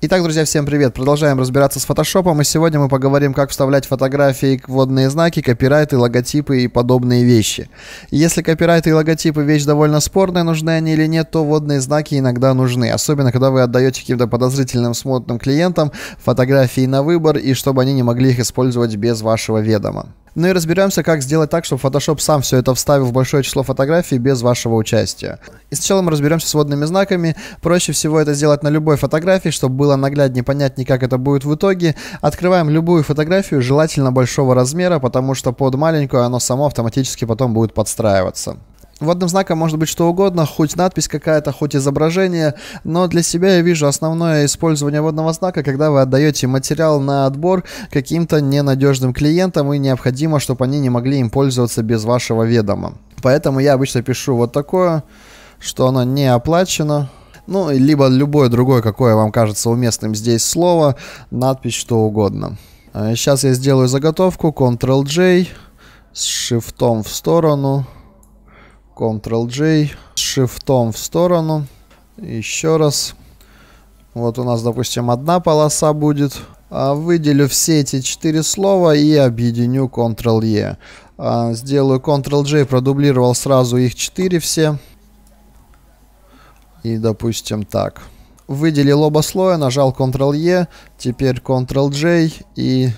Итак, друзья, всем привет! Продолжаем разбираться с фотошопом, и сегодня мы поговорим, как вставлять фотографии, водные знаки, копирайты, логотипы и подобные вещи. Если копирайты и логотипы вещь довольно спорная, нужны они или нет, то водные знаки иногда нужны, особенно когда вы отдаете каким-то подозрительным смутным клиентам фотографии на выбор, и чтобы они не могли их использовать без вашего ведома. Ну и разберемся, как сделать так, чтобы Photoshop сам все это вставил в большое число фотографий без вашего участия. И сначала мы разберемся с водными знаками. Проще всего это сделать на любой фотографии, чтобы было нагляднее, понятнее, как это будет в итоге. Открываем любую фотографию, желательно большого размера, потому что под маленькую оно само автоматически потом будет подстраиваться. Водным знаком может быть что угодно, хоть надпись какая-то, хоть изображение, но для себя я вижу основное использование водного знака, когда вы отдаете материал на отбор каким-то ненадежным клиентам и необходимо, чтобы они не могли им пользоваться без вашего ведома. Поэтому я обычно пишу вот такое, что оно не оплачено, ну, либо любое другое, какое вам кажется уместным здесь слово, надпись, что угодно. Э, сейчас я сделаю заготовку, Ctrl-J, с шифтом в сторону – Ctrl-J, с в сторону. Еще раз. Вот у нас, допустим, одна полоса будет. А выделю все эти четыре слова и объединю Ctrl-E. А, сделаю Ctrl-J, продублировал сразу их четыре все. И, допустим, так. Выделил оба слоя, нажал Ctrl-E, теперь Ctrl-J и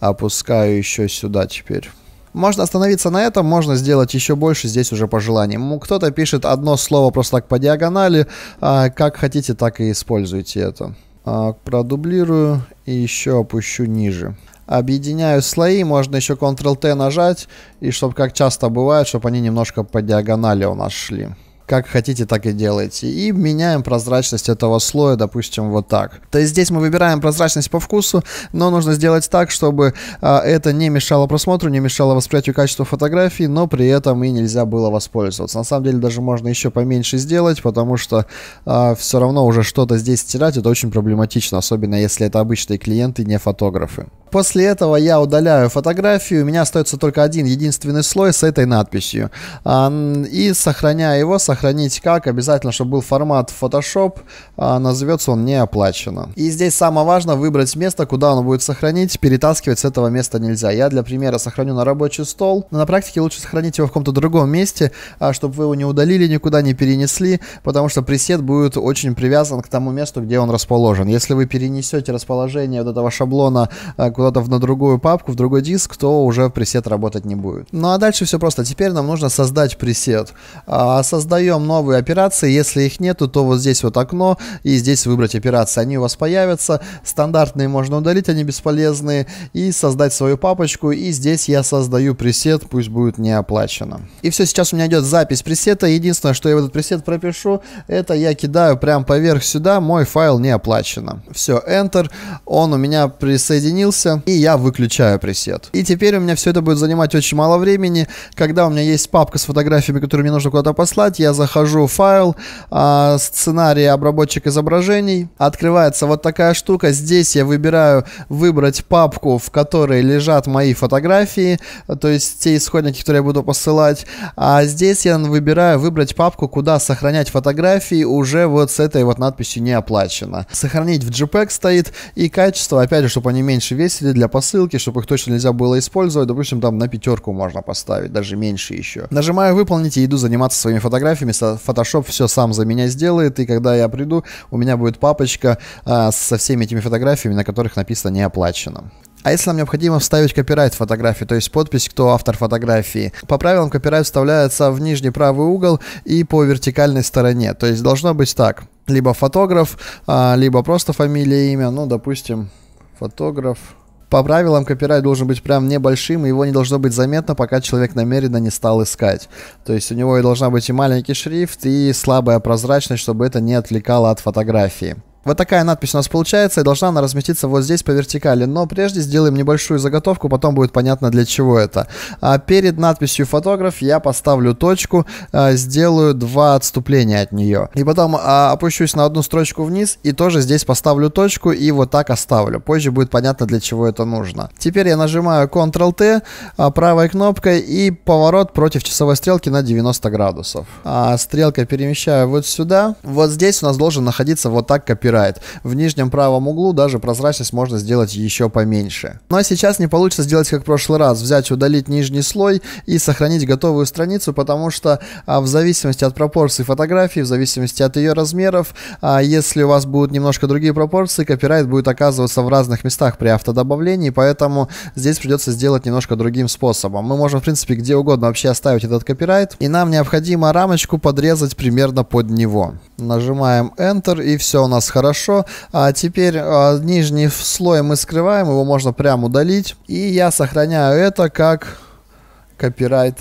опускаю еще сюда теперь. Можно остановиться на этом, можно сделать еще больше, здесь уже по желанию. Кто-то пишет одно слово просто так по диагонали, а, как хотите, так и используйте это. А, продублирую и еще опущу ниже. Объединяю слои, можно еще Ctrl-T нажать, и чтобы как часто бывает, чтобы они немножко по диагонали у нас шли как хотите, так и делайте. И меняем прозрачность этого слоя, допустим, вот так. То есть здесь мы выбираем прозрачность по вкусу, но нужно сделать так, чтобы а, это не мешало просмотру, не мешало восприятию качества фотографии, но при этом и нельзя было воспользоваться. На самом деле даже можно еще поменьше сделать, потому что а, все равно уже что-то здесь стирать, это очень проблематично, особенно если это обычные клиенты, не фотографы. После этого я удаляю фотографию, у меня остается только один единственный слой с этой надписью. А, и сохраняя его, сохранить как, обязательно, чтобы был формат Photoshop, а, назовется он не оплачено. И здесь самое важное выбрать место, куда он будет сохранить, перетаскивать с этого места нельзя. Я для примера сохраню на рабочий стол, но на практике лучше сохранить его в каком-то другом месте, а, чтобы вы его не удалили, никуда не перенесли, потому что пресет будет очень привязан к тому месту, где он расположен. Если вы перенесете расположение вот этого шаблона куда-то на другую папку, в другой диск, то уже пресет работать не будет. Ну а дальше все просто. Теперь нам нужно создать пресет. А, создаем новые операции. Если их нету, то вот здесь вот окно и здесь выбрать операции. Они у вас появятся. Стандартные можно удалить, они бесполезные. И создать свою папочку. И здесь я создаю пресет, пусть будет не оплачено. И все, сейчас у меня идет запись пресета. Единственное, что я в этот пресет пропишу, это я кидаю прям поверх сюда, мой файл не оплачено. Все, Enter, он у меня присоединился, справился, и я выключаю пресет. И теперь у меня все это будет занимать очень мало времени. Когда у меня есть папка с фотографиями, которые мне нужно куда-то послать, я захожу в файл, э, сценарий, обработчик изображений. Открывается вот такая штука. Здесь я выбираю выбрать папку, в которой лежат мои фотографии, то есть те исходники, которые я буду посылать. А здесь я выбираю выбрать папку, куда сохранять фотографии уже вот с этой вот надписью «Не оплачено». Сохранить в JPEG стоит, и качество, опять же, чтобы они меньше весили, пиксели для посылки, чтобы их точно нельзя было использовать. Допустим, там на пятерку можно поставить, даже меньше еще. Нажимаю «Выполнить» и иду заниматься своими фотографиями. Photoshop все сам за меня сделает, и когда я приду, у меня будет папочка а, со всеми этими фотографиями, на которых написано «Не оплачено». А если нам необходимо вставить копирайт фотографии, то есть подпись, кто автор фотографии. По правилам копирайт вставляется в нижний правый угол и по вертикальной стороне. То есть должно быть так. Либо фотограф, а, либо просто фамилия, имя. Ну, допустим, фотограф по правилам копирайт должен быть прям небольшим, и его не должно быть заметно, пока человек намеренно не стал искать. То есть у него и должна быть и маленький шрифт, и слабая прозрачность, чтобы это не отвлекало от фотографии. Вот такая надпись у нас получается, и должна она разместиться вот здесь по вертикали. Но прежде сделаем небольшую заготовку, потом будет понятно для чего это. А перед надписью «Фотограф» я поставлю точку, а, сделаю два отступления от нее. И потом а, опущусь на одну строчку вниз, и тоже здесь поставлю точку, и вот так оставлю. Позже будет понятно, для чего это нужно. Теперь я нажимаю Ctrl-T а, правой кнопкой, и поворот против часовой стрелки на 90 градусов. А, стрелка перемещаю вот сюда. Вот здесь у нас должен находиться вот так копированный выпирает. В нижнем правом углу даже прозрачность можно сделать еще поменьше. Ну а сейчас не получится сделать как в прошлый раз, взять, удалить нижний слой и сохранить готовую страницу, потому что а, в зависимости от пропорций фотографии, в зависимости от ее размеров, а, если у вас будут немножко другие пропорции, копирайт будет оказываться в разных местах при автодобавлении, поэтому здесь придется сделать немножко другим способом. Мы можем, в принципе, где угодно вообще оставить этот копирайт, и нам необходимо рамочку подрезать примерно под него. Нажимаем Enter, и все у нас хорошо. А теперь а, нижний слой мы скрываем, его можно прям удалить. И я сохраняю это как копирайт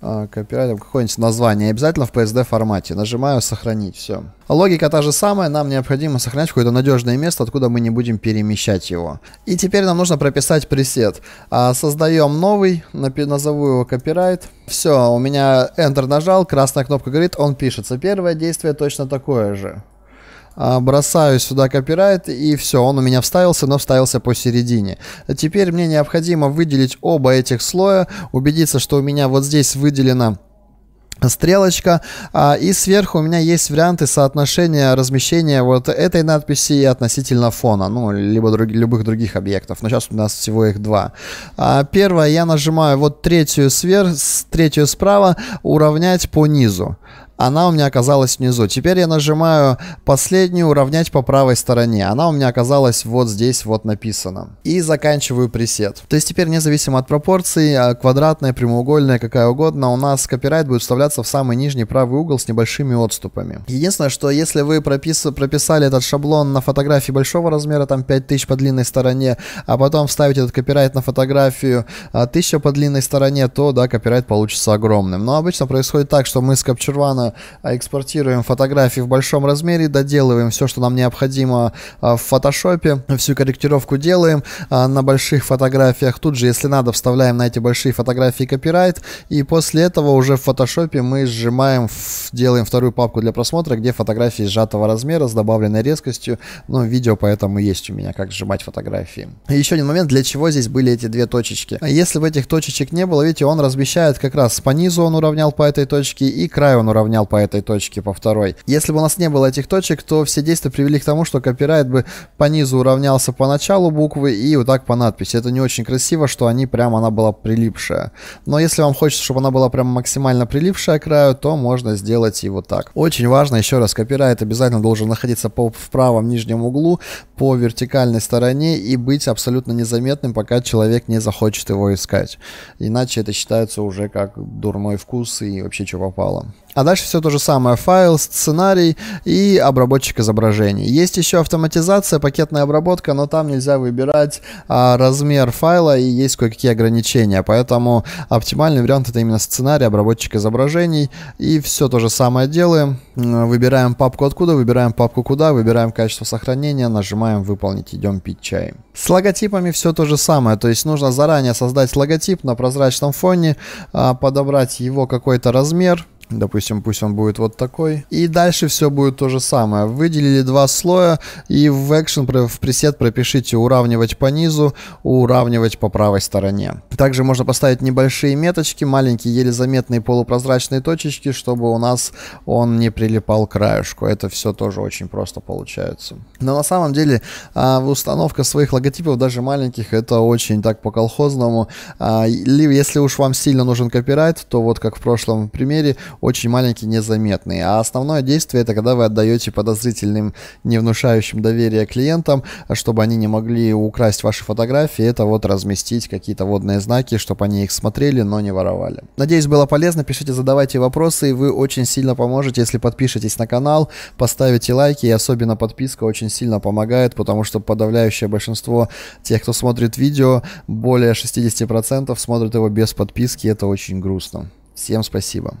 а, копирайтом какое-нибудь название, обязательно в PSD формате. Нажимаю «Сохранить», все. Логика та же самая, нам необходимо сохранять какое-то надежное место, откуда мы не будем перемещать его. И теперь нам нужно прописать пресет. А, создаем новый, назову его «Копирайт». Все, у меня Enter нажал, красная кнопка говорит, он пишется. Первое действие точно такое же. А, бросаю сюда копирайт, и все, он у меня вставился, но вставился посередине. Теперь мне необходимо выделить оба этих слоя, убедиться, что у меня вот здесь выделено стрелочка, а, и сверху у меня есть варианты соотношения размещения вот этой надписи и относительно фона, ну, либо друг, любых других объектов, но сейчас у нас всего их два. А, первое, я нажимаю вот третью сверх, третью справа, уравнять по низу она у меня оказалась внизу. Теперь я нажимаю последнюю «Уравнять по правой стороне». Она у меня оказалась вот здесь вот написано. И заканчиваю пресет. То есть теперь независимо от пропорций, а, квадратная, прямоугольная, какая угодно, у нас копирайт будет вставляться в самый нижний правый угол с небольшими отступами. Единственное, что если вы пропис... прописали этот шаблон на фотографии большого размера, там 5000 по длинной стороне, а потом вставить этот копирайт на фотографию 1000 а, по длинной стороне, то да, копирайт получится огромным. Но обычно происходит так, что мы с капчервана а, экспортируем фотографии в большом размере, доделываем все, что нам необходимо а, в фотошопе, всю корректировку делаем а, на больших фотографиях. Тут же, если надо, вставляем на эти большие фотографии копирайт, и после этого уже в фотошопе мы сжимаем, делаем вторую папку для просмотра, где фотографии сжатого размера с добавленной резкостью. Ну, видео поэтому есть у меня, как сжимать фотографии. Еще один момент, для чего здесь были эти две точечки. Если бы этих точечек не было, видите, он размещает как раз по низу он уравнял по этой точке и край он уравнял гонял по этой точке, по второй. Если бы у нас не было этих точек, то все действия привели к тому, что копирайт бы по низу уравнялся по началу буквы и вот так по надписи. Это не очень красиво, что они прям, она была прилипшая. Но если вам хочется, чтобы она была прям максимально прилипшая к краю, то можно сделать и вот так. Очень важно, еще раз, копирайт обязательно должен находиться по, в правом нижнем углу, по вертикальной стороне и быть абсолютно незаметным, пока человек не захочет его искать. Иначе это считается уже как дурной вкус и вообще что попало. А дальше все то же самое. Файл, сценарий и обработчик изображений. Есть еще автоматизация, пакетная обработка, но там нельзя выбирать а, размер файла и есть кое-какие ограничения. Поэтому оптимальный вариант это именно сценарий, обработчик изображений. И все то же самое делаем. Выбираем папку откуда, выбираем папку куда, выбираем качество сохранения, нажимаем выполнить, идем пить чай. С логотипами все то же самое. То есть нужно заранее создать логотип на прозрачном фоне, а, подобрать его какой-то размер, Допустим, пусть он будет вот такой. И дальше все будет то же самое. Выделили два слоя и в Action в пресет пропишите уравнивать по низу, уравнивать по правой стороне. Также можно поставить небольшие меточки, маленькие еле заметные полупрозрачные точечки, чтобы у нас он не прилипал к краешку. Это все тоже очень просто получается. Но на самом деле а, установка своих логотипов, даже маленьких, это очень так по-колхозному. А, если уж вам сильно нужен копирайт, то вот как в прошлом примере, очень маленькие, незаметные. А основное действие это когда вы отдаете подозрительным, не внушающим доверия клиентам, чтобы они не могли украсть ваши фотографии, это вот разместить какие-то водные знаки, чтобы они их смотрели, но не воровали. Надеюсь, было полезно. Пишите, задавайте вопросы, и вы очень сильно поможете, если подпишетесь на канал, поставите лайки, и особенно подписка очень сильно помогает, потому что подавляющее большинство тех, кто смотрит видео, более 60% смотрят его без подписки, это очень грустно. Всем спасибо.